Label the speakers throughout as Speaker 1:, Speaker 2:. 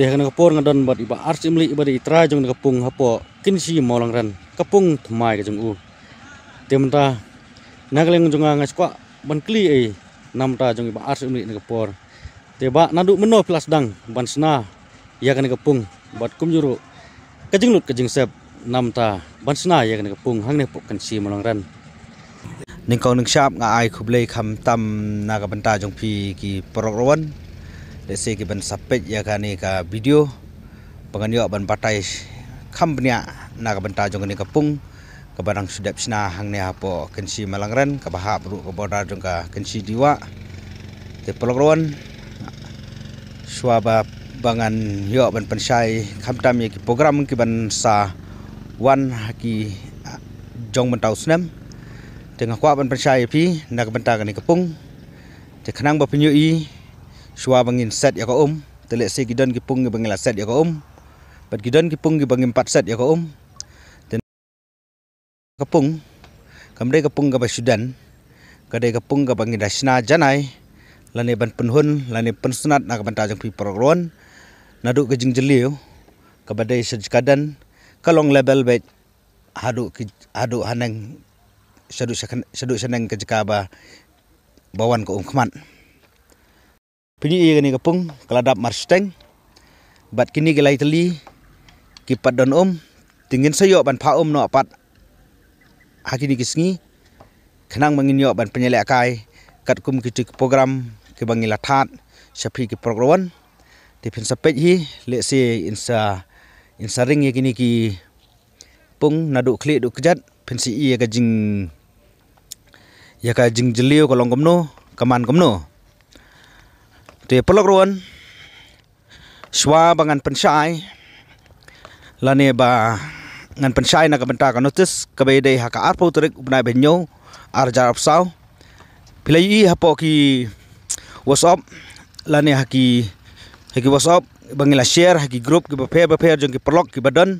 Speaker 1: teh kan kapur ngadon bat iba arsi meli iba di itra jong kapung hapo kin si molang ran kapung thmai ka jong u temta nagleng jong nga skwa ban kli ai namta jong iba arsi meli ne kapur te ba nadu meno plus dang ban sna ya kan kapung bat kum juru kajing lut kajing sep namta ban sna ya kan kapung hang ne pok kan si molang ran ning kong ning sap nga ai khublei
Speaker 2: kham tam na ka banta jong phi ki prok rowan let's say kiban sapet ya ka ni ka video penganyo ban patai kampnya ah, na ka banta jong ni ka pung ka barang sudap sina hang ni apo kensi malangran ka baha bru ka bora jong ka kensi diwa te pelogron swaba bangan yo ban pensai kamtam ye ki program ki ban sa wan haki ah, jong mentau snem dengan kuat ban pensai pi nak bentar ni kepung te kenang ba penyui Shua bangin set ya ko um. Telek si gidon kipung gi bangin set ya ko um. Pat gidon kipung gi bangin pat set ya ko um. Ten kapung. Kamde kapung ka basudan. Kade kapung ka bangin dasna janai. Lani ban penhun, lani pensunat nak ban tajang pi progron. Naduk ke jing jeliu. Kabade sejkadan. Kalong label bet hadu hadu haneng sedu sedu seneng ke jekaba bawan ke umkman. Pinyi iya gani kepung keladap marsteng bat kini gelai teli kipat don om tingin sayo ban pa om no apat hakini kisngi kenang mangin yo ban penyele akai kat kum kitik program ke bangila that sapi ki program ti pin sapet hi le se insa insa ring ye kini ki pung nadu kli du kejat pin si iya ga jing ya ka jing jeliu ko longkom no kaman kom no di Pulau Ruan swa bangan pensai lani ba ngan pensai na kabenta ka notis ka be dei haka arpo trik bna be nyo arja apsau pilai i hapo ki whatsapp lani haki haki whatsapp bangila share haki group ki bepe bepe jong ki blog ki badan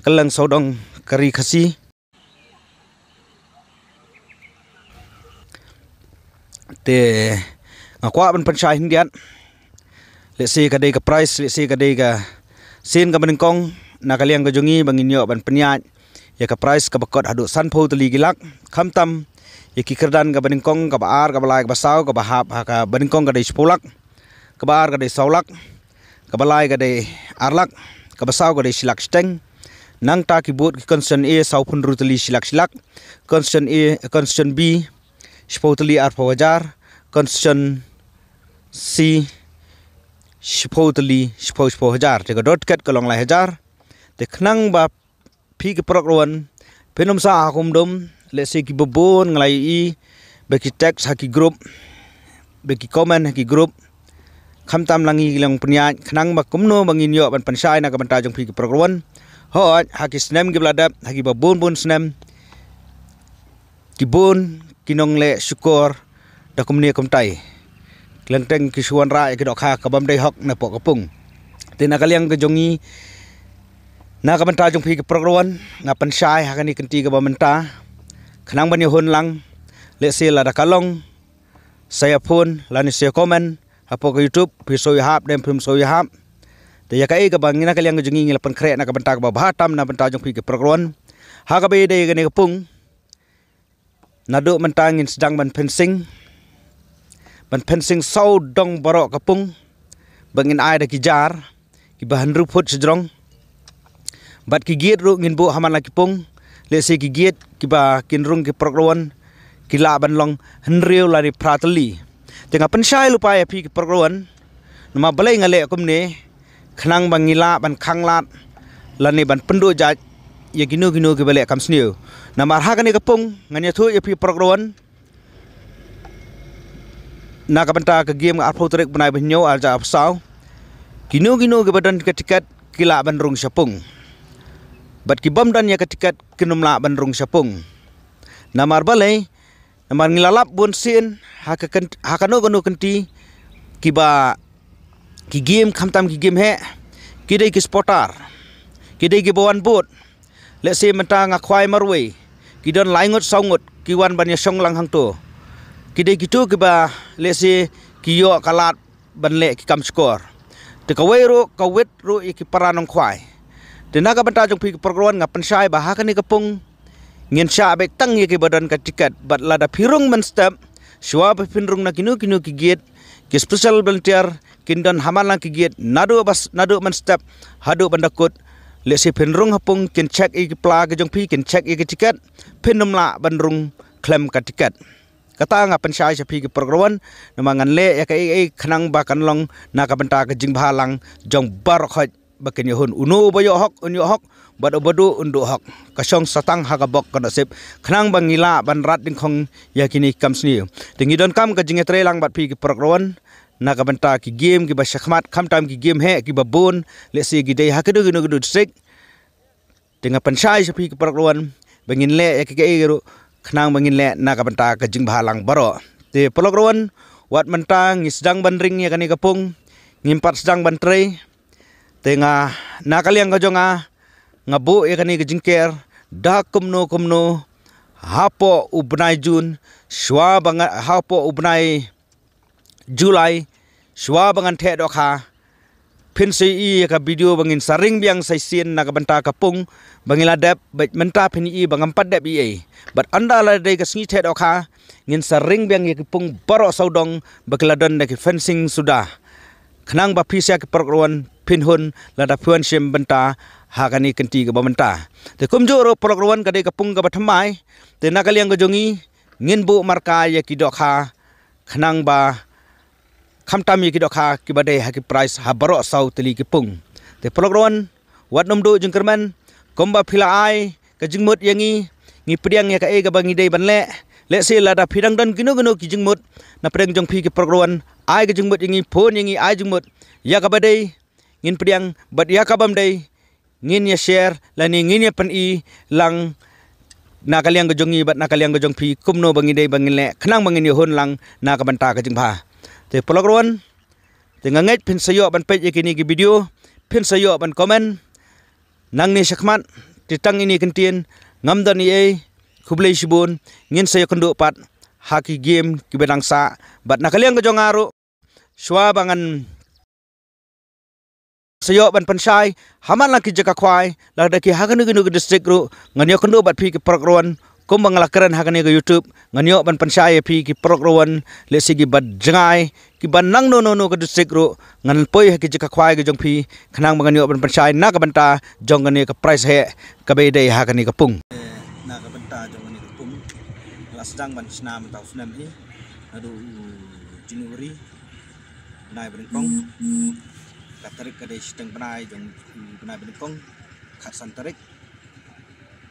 Speaker 2: kelang saudong kari khasi te Aku akan pencah Hindian. Let's say kadai ke price, let's say kadai ke sin ke menengkong. Nak kalian kejungi bangin yuk ban penyat. Ya ke price ke bekot haduk sanpau tuli gilak. Kamtam. Ya kikerdan ke menengkong, ke baar, ke balai, ke basau, ke bahap. Ha, ke menengkong kadai sepulak. Ke baar kadai saulak. Ke balai kadai arlak. Ke basau kadai silak steng. Nang tak kibut ke konsen A saupun rutuli silak silak. Konsen A, konsen B. Sepau tuli arpa wajar. Konsen B si sepuluh tali sepuluh sepuluh hajar jika dot cat kalong lah hajar teknang ba pi ke perakuan penum sa akum dom le si ki bebon ngelai i beki teks haki grup beki komen haki grup kham tam langi lang punya knang ba kumno bangin yo ban pansai na ka banta jong pi ke perakuan ho haki snem ki blada haki bebon bon snem ki bon kinong le syukur da kumne kumtai tai kelenteng kisuan ra e kedok ha kabam dei hok na pok kapung tena kaliang ke jongi na kaban ta jong phi ke progrowan na pan shai ha kani kenti ke bamenta khnang bani hun lang le se la da kalong saya pun la ni se komen ha pok youtube phi so hap dem phim so hap te ya kai ke bang na kaliang ke jongi ngil pan kre na kaban ta ke bahatam na benta jong phi ke progrowan ha ka be dei ke ne kapung Nado mentangin sedang menpensing ban fencing sau dong borok kapung bangin ai da kijar ki bahan ru phot sejrong bat ki giet ru ngin bu haman la kapung le se ki giet ki ba kin rung ki prokrowan ki la ban long hen riu la ri pratali tenga pen sai lu pa ya pi ki prokrowan numa balai ngale kum ne khnang bangila ban khang lat la ni ban pendu ja ye ginu ginu ki bale kam sniu namar ha ga ni kapung ngani thu ye pi prokrowan nak benda ke game apa tu rek benai benyo aja apsau. Kino kino ke badan ketikat kila bandrung sepung. Bat kibam dan ya ketikat kinum la bandrung sepung. Namar balai namar ngilalap bun sin hakakan hakano kanu kenti kiba ki game khamtam ki game he kide ki spotar kide ki bawan bot let's say mentang akwai marwei kidon laingot songot kiwan banya songlang hangtu. tu kita gitu ke ba lesi kiyo kalat benle ki kam skor te kawai ro kawit ro iki paranong khwai te na ka banta jong pi program nga pensai ba ha kani kepung ngin sha be tang iki badan ka tiket bat lada pirung men step shwa be pinrung na kinu kinu ki get ki special volunteer kindan hamalang ki get nadu bas nadu men step hadu bandakut lesi pinrung hapung kin check iki plag jong pi kin check iki tiket pinum la bandrung klem ka tiket kata nga pensai sa pigi prograwan na mangan le ya kai ai khanang ba kanlong na ka benta ka jing bhalang jong bar khoj bakin yo hun uno ba yo hok un yo hok bad obadu undu hok ka song satang ha ka bok kana sep khanang ba ngila ban rat ding khong ya kini kams ni ding don kam ka jing trelang bat pigi prograwan na ka benta ki game ki ba shakhmat kham tam ki game he ki ba bon le si gi dei ha ka du gi no gi du sik dengan pensai sepi keperluan bengin le ya kekei ke, ke, ke, ke, ke, ke, ke, ke, khnang bangin le na ka banta ka jing bhalang baro te polok rowan wat mentang isdang banring ya kani kapung ngimpat sdang bantrei te nga na kaliang gajonga ngabu ya kani ka jing ker da kumno kumno hapo ubnai jun swa banga hapo ubnai julai swa bangan the do kha pin si i ka video bangin saring biang sai sin na ka banta ka pung bangila dab bet menta pin i bangam pat dab i e ai but anda la dai ka sngi thet okha ngin saring biang i pung baro saudong bakla dan na ki fencing suda khnang ba phisya ki prokron pin hun la da phuan sim banta ha ka ni kanti ka ba menta te kum jo ro prokron ka dai ka pung ka bathmai te na ka liang ka jongi ngin bu marka ya ki dokha khnang ba khamtami ki dokha ki bade ha ki price ha baro sau tili ki pung te program wat nom do jingkerman komba phila ai ka jingmut yangi ngi priang ya ka e ga bangi dei banle le se la da phidang dan kinu kinu ki jingmut na preng jong phi ki program ai ka jingmut yangi phone yangi ai jingmut ya ka bade ngin priang bad ya ka bam dei ngin ya share la ni ngin ya pan i lang na kaliang gojongi bat na kaliang gojong phi kumno bangi dei bangin le khnang bangin yohon lang na ka banta ka jingpha te polagruan te ngangait pin sayo ban pe yekini gi video pin sayo ban comment nang ni shakmat te tang ini kentien ngamda ni e khublei shibun ngin sayo kandu pat haki game ki benang sa bat nakaliang ga jongaru swa bangan sayo ban pansai hamal nak ki jaka khwai la da ki haganu gi nu gi district ru ngani kandu bat pi ki program kum mangalakran hakani ko youtube nganyo ban panchaye phi ki prokrowan le sigi bad jangai ki ban nang no no no ka district ro ngan poi ha ki jika khwai ge jong phi khnang ma nganyo ban panchaye na ka banta jong ngani ka price he ka be dei hakani ka pung na ka banta jong ngani ka pung la sdang ban sna ma taw sna mi adu january nai ban kong ka lah tarik ka dei sdang banai jong nai ban kong ka santarik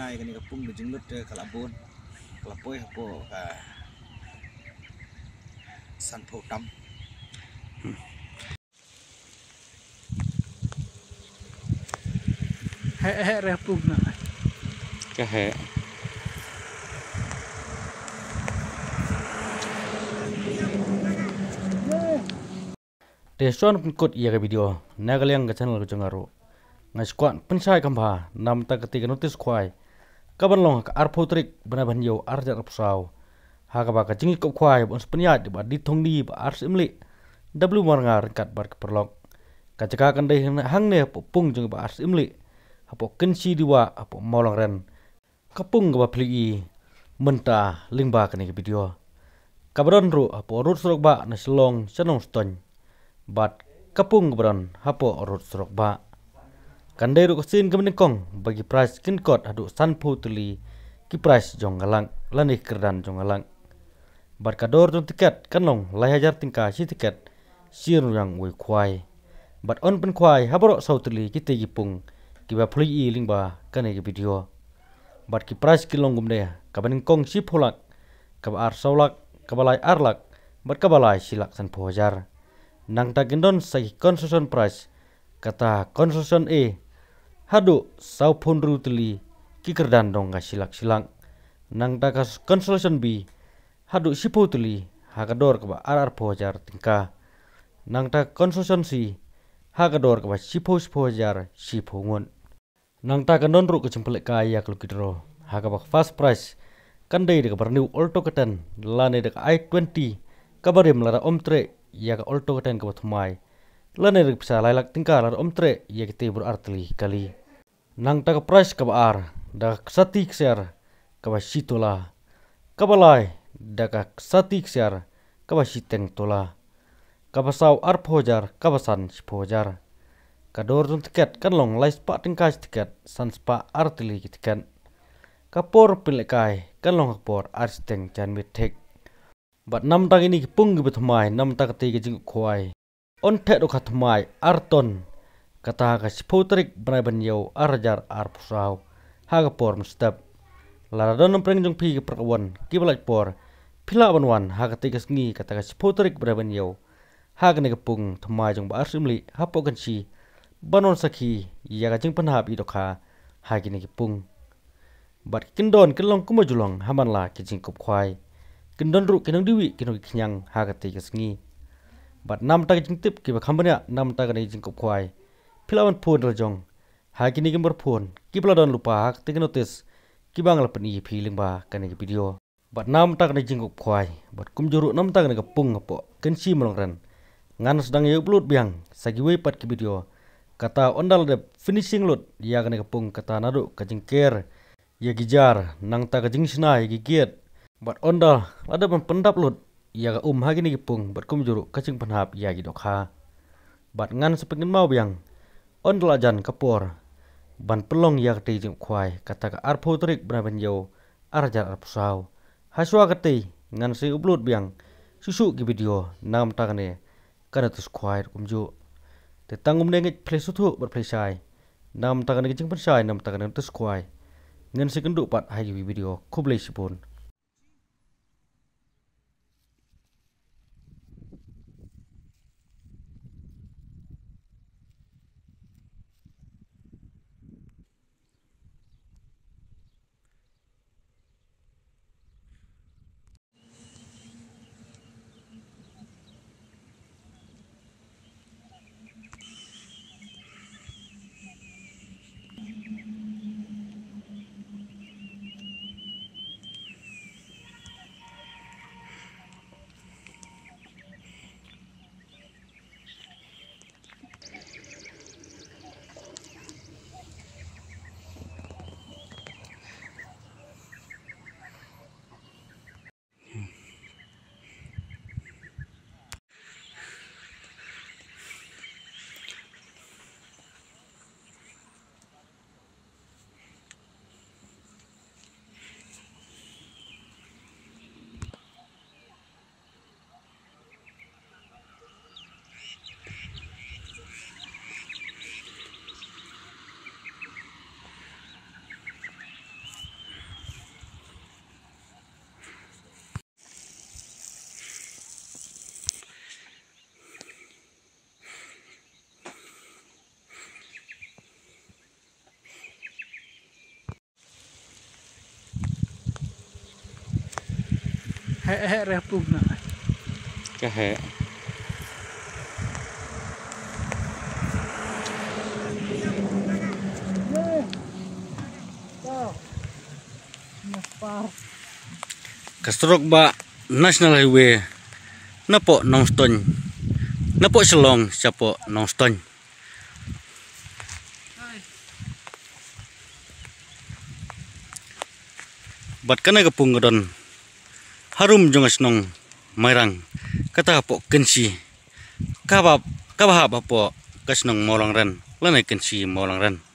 Speaker 2: นายกันนี่กับปุ่มดูจึงลดกลับบญกลับป่วยครับกสันโพตัมเฮ้เรียบุ่มนะ
Speaker 1: ก็เฮ้เดี๋ยวชวนคุกดอีกวิดีโอแนวเลี้ยงกับช่องเราจะงารู้งั้นสกวอตเป็นชายกัมพานำตะกติกนุติสควาย kabar long ka arpo trik bana ban yo arja rapsau ha ka ba ka jingi ko khwai bon spnya de ba di thong ni ba ar simli w mornga rekat bar ka perlok ka jaka kan dei hang ne po pung jing ba ar simli ha po kin chi diwa ha po molong ren ka pung ba pli i menta ling ba ka ni video kabron ru ha po rut srok ba na slong chanong ston bat kapung bron ha po rut srok ba kandai ruk sin ke menekong bagi pras kin kot aduk san pu tuli ki pras jong galang lanih kerdan jong galang bar kador jong tiket kanong lai hajar tingka si tiket sir yang wei kuai bat on pen kuai habro sau tuli ki te gipung ki ba phli i ling ba kanai ki video bat ki pras ki long gum de ka ben kong si pholak ka ar saulak ka balai arlak bat ka balai silak san pu hajar nang ta gendon sai konsesion pras kata konsesion e eh, hadu saupun rutli kikerdan dong ga silak silang nang takas consolation bi hadu siputli hakador ke ba arar pojar tingka nang tak consolation si hakador ke ba sipos pojar sipungun nang tak non ru ke kaya klu kidro hakabak fast price kandai de ke new ulto keten lane de i20 kabare melara omtre ya ke ulto keten ke mai lan erik psa lailak tingkar ar omtre yek te bur artli kali nang tak price kab ar da satik ser kab shitola kabalai da ka satik ser kab shiteng tola kab saw ar phojar kab san phojar ka dor jun tiket kan long lai spa tingka tiket san spa artli tiket kapor pilekai kan long kapor ar steng chan mit thek bat nam tak ini pung gi bthumai nam tak te gi jing khoai ontherukathmai arton kataga sputrik braibanyo arajar arpusau hagaporm step laradon preng jong phi prakwan kibalaj por phila banwan hagatigas ngi kataga sputrik braibanyo hagane kapung thmai jong ba arsimli hapokan chi banon sakhi yaga jing panhap i dokha hagine kapung bat kindon kelong kumajulong hamanla kijing kup khwai kindon ru kinong diwi kinong khyang hagatigas ngi บัดนำตากจิงติบกี่บัคำเนี่ยนำตากในจิงกบควายพิลาวันพูนระจงหากินีกิบรพูนกิบลาดอนลุปากติกนอติสกิบังลับปนีพีลิงบากันในวิดีโอบัดนำตากในจิงกบควายบัดกุมจรุนำตากในกระปุงกระปอกันชีมลองรันงานสดังเยือบลุดเบียงสกิเวปัดกิวิดีโอกะตาอันดัลเดบฟินิชิ่งลุดยากันในกระปุงกะตานารุกะจิงเกอร์ยากิจาร์นังตากจิงชนายกิเกียดบัดอันดัลระดับมันปนดับลุด ia ga um hagini gi pung bat kum juru kacing penhap ia gi dok ha bat ngan sepengin mau biang on lajan kapor ban pelong ia ti jim kuai kata ka arpo trik bra ben yo arja arpsau haswa kati ngan si upload biang susu gi video nam tak ne kada tus kuai kum ju te tangum ne ngi ple su thu bat ple sai nam tak ne gi jing pen sai nam tak ne tus kuai ngan si kenduk pat hai gi video kublai sipun. pun
Speaker 2: hek hek repuh nak
Speaker 1: ke hek Kestrok ba National Highway Napok nongstony Napok selong siapa nongstony Bat kena kepung ke don harum jong asnong mairang kata po kensi kabab kabab po kasnong molang ren lanai kensi molang ren